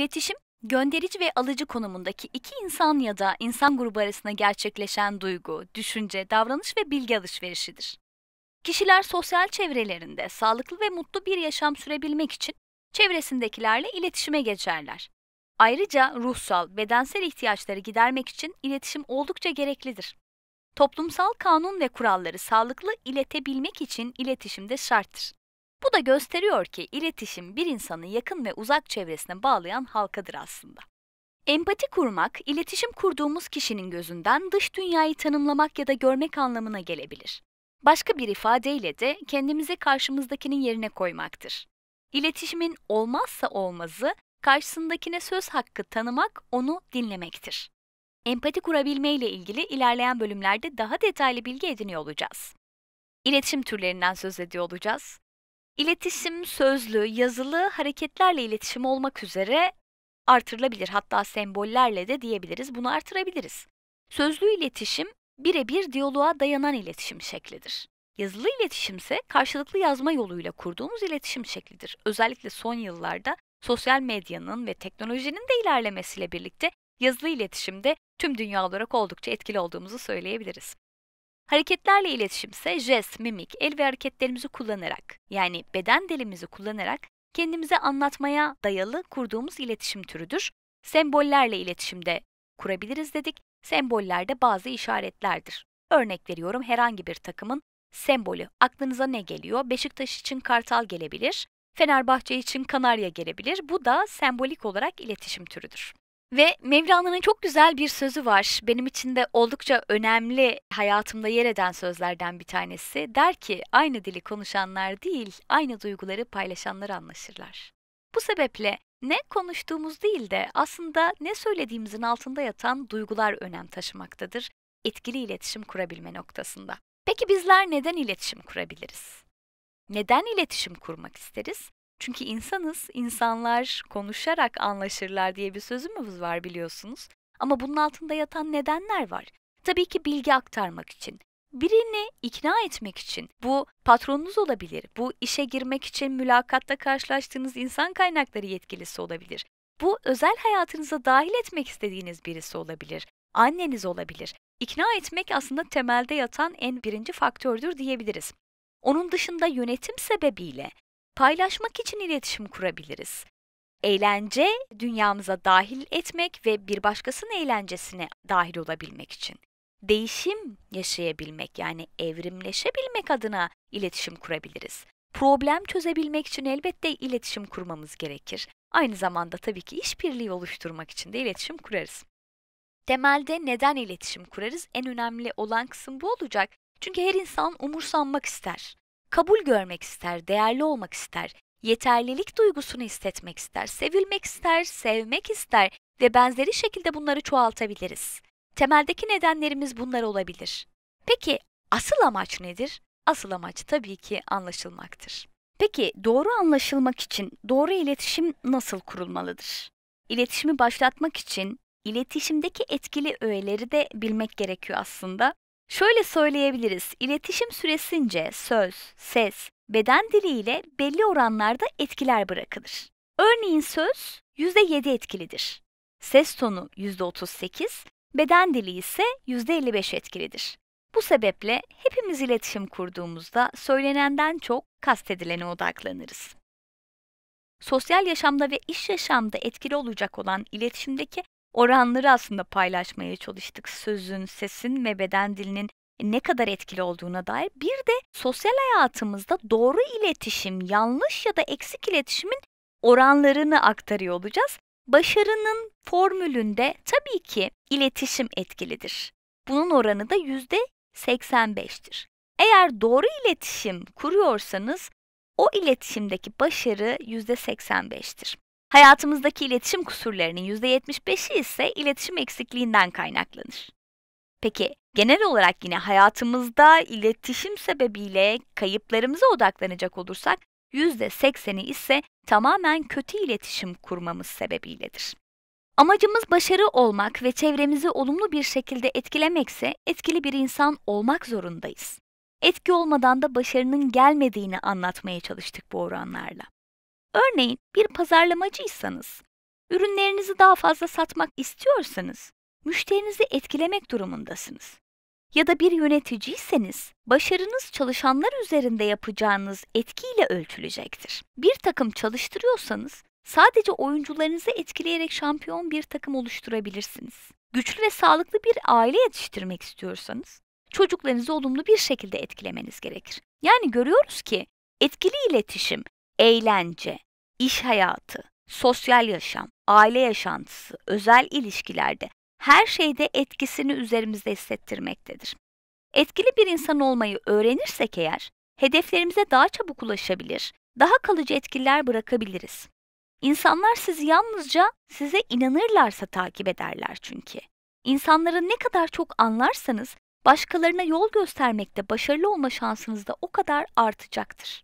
İletişim, gönderici ve alıcı konumundaki iki insan ya da insan grubu arasında gerçekleşen duygu, düşünce, davranış ve bilgi alışverişidir. Kişiler sosyal çevrelerinde sağlıklı ve mutlu bir yaşam sürebilmek için çevresindekilerle iletişime geçerler. Ayrıca ruhsal, bedensel ihtiyaçları gidermek için iletişim oldukça gereklidir. Toplumsal kanun ve kuralları sağlıklı iletebilmek için iletişimde şarttır. Bu da gösteriyor ki iletişim bir insanı yakın ve uzak çevresine bağlayan halkadır aslında. Empati kurmak, iletişim kurduğumuz kişinin gözünden dış dünyayı tanımlamak ya da görmek anlamına gelebilir. Başka bir ifadeyle de kendimizi karşımızdakinin yerine koymaktır. İletişimin olmazsa olmazı, karşısındakine söz hakkı tanımak, onu dinlemektir. Empati kurabilme ile ilgili ilerleyen bölümlerde daha detaylı bilgi ediniyor olacağız. İletişim türlerinden söz ediyor olacağız. İletişim sözlü, yazılı hareketlerle iletişim olmak üzere artırılabilir. Hatta sembollerle de diyebiliriz. Bunu artırabiliriz. Sözlü iletişim birebir diyaloğa dayanan iletişim şeklidir. Yazılı iletişim ise karşılıklı yazma yoluyla kurduğumuz iletişim şeklidir. Özellikle son yıllarda sosyal medyanın ve teknolojinin de ilerlemesiyle birlikte yazılı iletişimde tüm dünya olarak oldukça etkili olduğumuzu söyleyebiliriz. Hareketlerle iletişim ise jest, mimik, el ve hareketlerimizi kullanarak yani beden dilimizi kullanarak kendimize anlatmaya dayalı kurduğumuz iletişim türüdür. Sembollerle iletişimde kurabiliriz dedik. Semboller de bazı işaretlerdir. Örnek veriyorum herhangi bir takımın sembolü. Aklınıza ne geliyor? Beşiktaş için kartal gelebilir. Fenerbahçe için kanarya gelebilir. Bu da sembolik olarak iletişim türüdür. Ve Mevlana'nın çok güzel bir sözü var. Benim için de oldukça önemli hayatımda yer eden sözlerden bir tanesi. Der ki aynı dili konuşanlar değil, aynı duyguları paylaşanlar anlaşırlar. Bu sebeple ne konuştuğumuz değil de aslında ne söylediğimizin altında yatan duygular önem taşımaktadır etkili iletişim kurabilme noktasında. Peki bizler neden iletişim kurabiliriz? Neden iletişim kurmak isteriz? Çünkü insanız, insanlar konuşarak anlaşırlar diye bir sözümüz var biliyorsunuz. Ama bunun altında yatan nedenler var. Tabii ki bilgi aktarmak için, birini ikna etmek için. Bu patronunuz olabilir, bu işe girmek için mülakatta karşılaştığınız insan kaynakları yetkilisi olabilir. Bu özel hayatınıza dahil etmek istediğiniz birisi olabilir, anneniz olabilir. İkna etmek aslında temelde yatan en birinci faktördür diyebiliriz. Onun dışında yönetim sebebiyle paylaşmak için iletişim kurabiliriz. Eğlence dünyamıza dahil etmek ve bir başkasının eğlencesine dahil olabilmek için. Değişim yaşayabilmek yani evrimleşebilmek adına iletişim kurabiliriz. Problem çözebilmek için elbette iletişim kurmamız gerekir. Aynı zamanda tabii ki işbirliği oluşturmak için de iletişim kurarız. Temelde neden iletişim kurarız? En önemli olan kısım bu olacak. Çünkü her insan umursanmak ister. Kabul görmek ister, değerli olmak ister, yeterlilik duygusunu hissetmek ister, sevilmek ister, sevmek ister ve benzeri şekilde bunları çoğaltabiliriz. Temeldeki nedenlerimiz bunlar olabilir. Peki asıl amaç nedir? Asıl amaç tabii ki anlaşılmaktır. Peki doğru anlaşılmak için doğru iletişim nasıl kurulmalıdır? İletişimi başlatmak için iletişimdeki etkili öğeleri de bilmek gerekiyor aslında. Şöyle söyleyebiliriz, iletişim süresince söz, ses, beden diliyle belli oranlarda etkiler bırakılır. Örneğin söz %7 etkilidir. Ses tonu %38, beden dili ise %55 etkilidir. Bu sebeple hepimiz iletişim kurduğumuzda söylenenden çok kastedilene odaklanırız. Sosyal yaşamda ve iş yaşamda etkili olacak olan iletişimdeki oranları aslında paylaşmaya çalıştık. Sözün, sesin ve beden dilinin ne kadar etkili olduğuna dair. Bir de sosyal hayatımızda doğru iletişim, yanlış ya da eksik iletişimin oranlarını aktarıyor olacağız. Başarının formülünde tabii ki iletişim etkilidir. Bunun oranı da %85'tir. Eğer doğru iletişim kuruyorsanız o iletişimdeki başarı %85'tir. Hayatımızdaki iletişim kusurlarının %75'i ise iletişim eksikliğinden kaynaklanır. Peki genel olarak yine hayatımızda iletişim sebebiyle kayıplarımıza odaklanacak olursak %80'i ise tamamen kötü iletişim kurmamız sebebiyledir. Amacımız başarı olmak ve çevremizi olumlu bir şekilde etkilemekse etkili bir insan olmak zorundayız. Etki olmadan da başarının gelmediğini anlatmaya çalıştık bu oranlarla. Örneğin bir pazarlamacıysanız, ürünlerinizi daha fazla satmak istiyorsanız, müşterinizi etkilemek durumundasınız. Ya da bir yöneticiyseniz, başarınız çalışanlar üzerinde yapacağınız etkiyle ölçülecektir. Bir takım çalıştırıyorsanız, sadece oyuncularınızı etkileyerek şampiyon bir takım oluşturabilirsiniz. Güçlü ve sağlıklı bir aile yetiştirmek istiyorsanız, çocuklarınızı olumlu bir şekilde etkilemeniz gerekir. Yani görüyoruz ki etkili iletişim eğlence, iş hayatı, sosyal yaşam, aile yaşantısı, özel ilişkilerde her şeyde etkisini üzerimizde hissettirmektedir. Etkili bir insan olmayı öğrenirsek eğer, hedeflerimize daha çabuk ulaşabilir, daha kalıcı etkiler bırakabiliriz. İnsanlar sizi yalnızca size inanırlarsa takip ederler çünkü. İnsanları ne kadar çok anlarsanız başkalarına yol göstermekte başarılı olma şansınız da o kadar artacaktır.